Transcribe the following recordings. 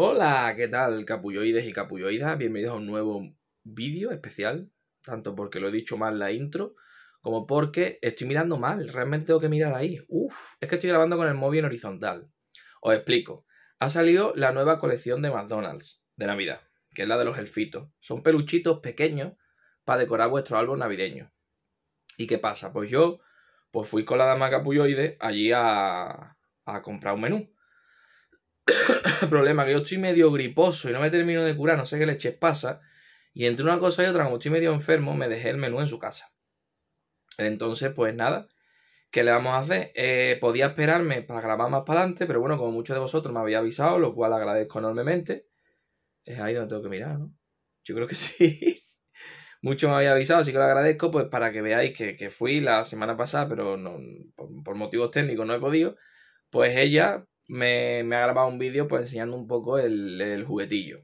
Hola, ¿qué tal capulloides y capulloidas? Bienvenidos a un nuevo vídeo especial, tanto porque lo he dicho mal la intro, como porque estoy mirando mal, realmente tengo que mirar ahí. Uf, es que estoy grabando con el móvil en horizontal. Os explico, ha salido la nueva colección de McDonald's de Navidad, que es la de los elfitos. Son peluchitos pequeños para decorar vuestro árbol navideño. ¿Y qué pasa? Pues yo pues fui con la dama capulloide allí a comprar un menú. El problema, que yo estoy medio griposo y no me termino de curar, no sé qué leches pasa. Y entre una cosa y otra, como estoy medio enfermo, me dejé el menú en su casa. Entonces, pues nada, ¿qué le vamos a hacer? Eh, podía esperarme para grabar más para adelante, pero bueno, como muchos de vosotros me habéis avisado, lo cual agradezco enormemente. Es ahí donde tengo que mirar, ¿no? Yo creo que sí. Mucho me había avisado, así que lo agradezco, pues para que veáis que, fui la semana pasada, pero no, por motivos técnicos no he podido. Pues ella, me, ha grabado un vídeo pues enseñando un poco el, juguetillo.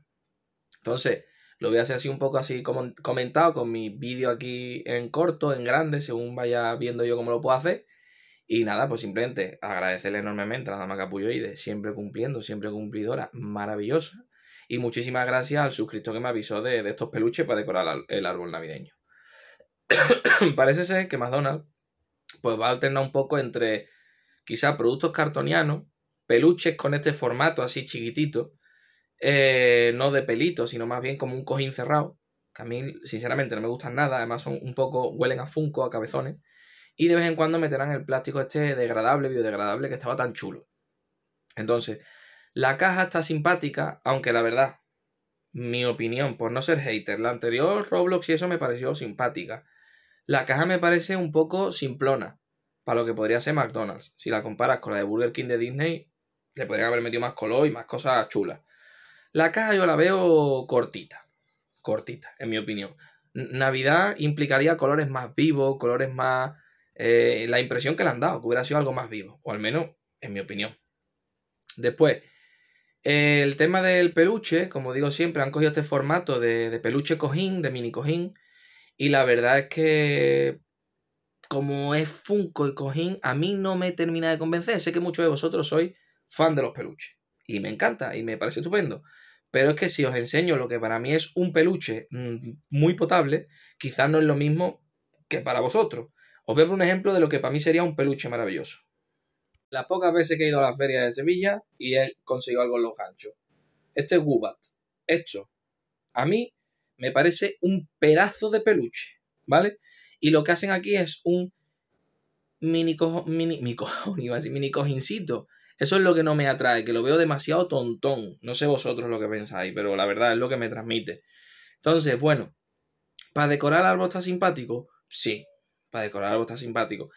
Entonces, lo voy a hacer así un poco así como comentado con mi vídeo aquí en corto, en grande, según vaya viendo yo cómo lo puedo hacer. Y nada, pues simplemente agradecerle enormemente a la dama Capulloide, siempre cumpliendo, siempre cumplidora, maravillosa. Y muchísimas gracias al suscriptor que me avisó de, de estos peluches para decorar el árbol navideño. Parece ser que McDonald's pues va a alternar un poco entre quizá productos cartonianos peluches con este formato así chiquitito, eh, no de pelito, sino más bien como un cojín cerrado, que a mí sinceramente no me gustan nada, además son un poco, huelen a funco, a cabezones, y de vez en cuando meterán el plástico este degradable, biodegradable, que estaba tan chulo. Entonces, la caja está simpática, aunque la verdad, mi opinión, por no ser hater, la anterior Roblox y eso me pareció simpática. La caja me parece un poco simplona, para lo que podría ser McDonald's. Si la comparas con la de Burger King de Disney, le podrían haber metido más color y más cosas chulas. La caja yo la veo cortita. Cortita, en mi opinión. Navidad implicaría colores más vivos, colores más. Eh, la impresión que le han dado, que hubiera sido algo más vivo, o al menos en mi opinión. Después, el tema del peluche, como digo siempre, han cogido este formato de, peluche cojín, de mini cojín, y la verdad es que, como es Funko y cojín, a mí no me termina de convencer. Sé que muchos de vosotros sois fan de los peluches. Y me encanta y me parece estupendo. Pero es que si os enseño lo que para mí es un peluche mm, muy potable, quizás no es lo mismo que para vosotros. Os veo un ejemplo de lo que para mí sería un peluche maravilloso. Las pocas veces que he ido a la feria de Sevilla y he conseguido algo en los ganchos. Este es Gubat. Esto, a mí, me parece un pedazo de peluche, ¿vale? Y lo que hacen aquí es un mini, cojo, mini, iba mini cojincito eso es lo que no me atrae, que lo veo demasiado tontón. No sé vosotros lo que pensáis, pero la verdad es lo que me transmite. Entonces, bueno, ¿para decorar el árbol está simpático? Sí, para decorar el árbol está simpático.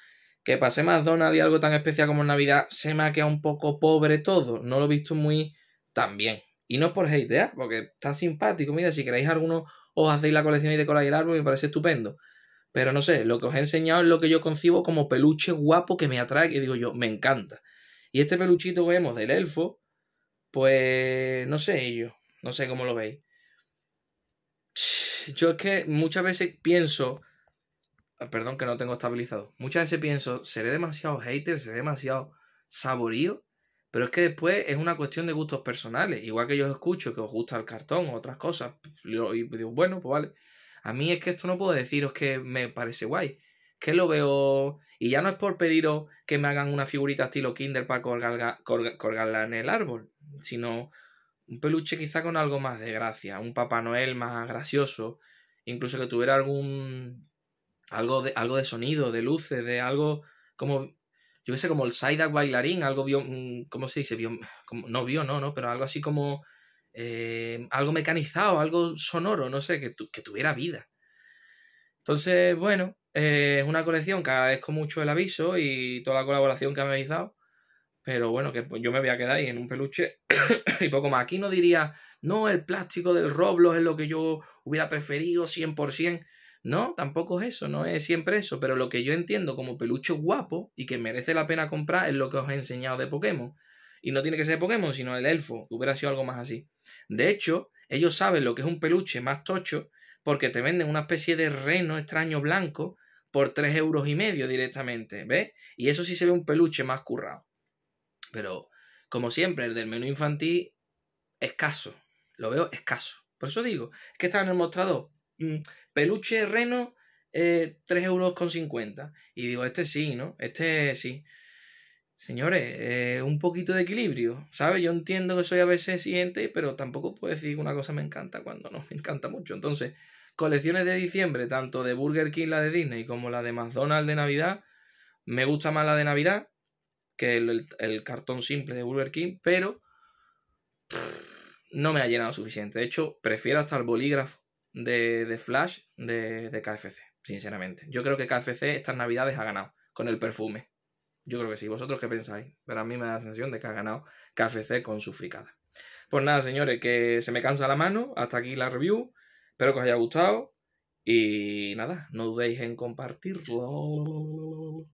Que pasé McDonald's y algo tan especial como en Navidad, se me ha quedado un poco pobre todo. No lo he visto muy tan bien. Y no es por hate, ¿eh? porque está simpático. Mira, si queréis alguno, os hacéis la colección y decoráis el árbol, me parece estupendo. Pero no sé, lo que os he enseñado es lo que yo concibo como peluche guapo que me atrae, que digo yo, me encanta. Y este peluchito vemos del elfo, pues no sé yo, no sé cómo lo veis. Yo es que muchas veces pienso, ah, perdón que no tengo estabilizado, muchas veces pienso, seré demasiado hater, seré demasiado saborío, pero es que después es una cuestión de gustos personales, igual que yo escucho que os gusta el cartón o otras cosas, y digo, bueno, pues vale, a mí es que esto no puedo deciros que me parece guay, que lo veo. Y ya no es por pediros que me hagan una figurita estilo Kinder para colgarla, en el árbol, sino un peluche quizá con algo más de gracia, un Papá Noel más gracioso, incluso que tuviera algún algo de, algo de sonido, de luces, de algo como yo qué sé, como el Psyduck bailarín, algo bio, mm, ¿cómo se dice? como, no vio, no, no, pero algo así como eh, algo mecanizado, algo sonoro, no sé, que, que tuviera vida. Entonces, bueno, eh, es una colección que agradezco mucho el aviso y toda la colaboración que me habéis dado. Pero bueno, que pues yo me voy a quedar ahí en un peluche y poco más. Aquí no diría, no, el plástico del Roblox es lo que yo hubiera preferido 100%. No, tampoco es eso, no es siempre eso. Pero lo que yo entiendo como peluche guapo y que merece la pena comprar es lo que os he enseñado de Pokémon. Y no tiene que ser Pokémon, sino el elfo, que hubiera sido algo más así. De hecho, ellos saben lo que es un peluche más tocho porque te venden una especie de reno extraño blanco por 3 euros y medio directamente, ¿ves? Y eso sí se ve un peluche más currado. Pero, como siempre, el del menú infantil, escaso. Lo veo escaso. Por eso digo, es que estaba en el mostrador. Mm, peluche reno, eh, euros con Y digo, este sí, ¿no? Este sí. Señores, eh, un poquito de equilibrio, ¿sabes? Yo entiendo que soy a veces exigente, pero tampoco puedo decir una cosa me encanta cuando no me encanta mucho. Entonces, colecciones de diciembre, tanto de Burger King, la de Disney, como la de McDonald's de Navidad, me gusta más la de Navidad que el, cartón simple de Burger King, pero no me ha llenado suficiente. De hecho, prefiero hasta el bolígrafo de, de Flash de, de, KFC, sinceramente. Yo creo que KFC estas Navidades ha ganado con el perfume. Yo creo que sí. ¿Vosotros qué pensáis? Pero a mí me da la sensación de que ha ganado KFC con su fricada. Pues nada, señores, que se me cansa la mano. Hasta aquí la review. Espero que os haya gustado y nada, no dudéis en compartirlo.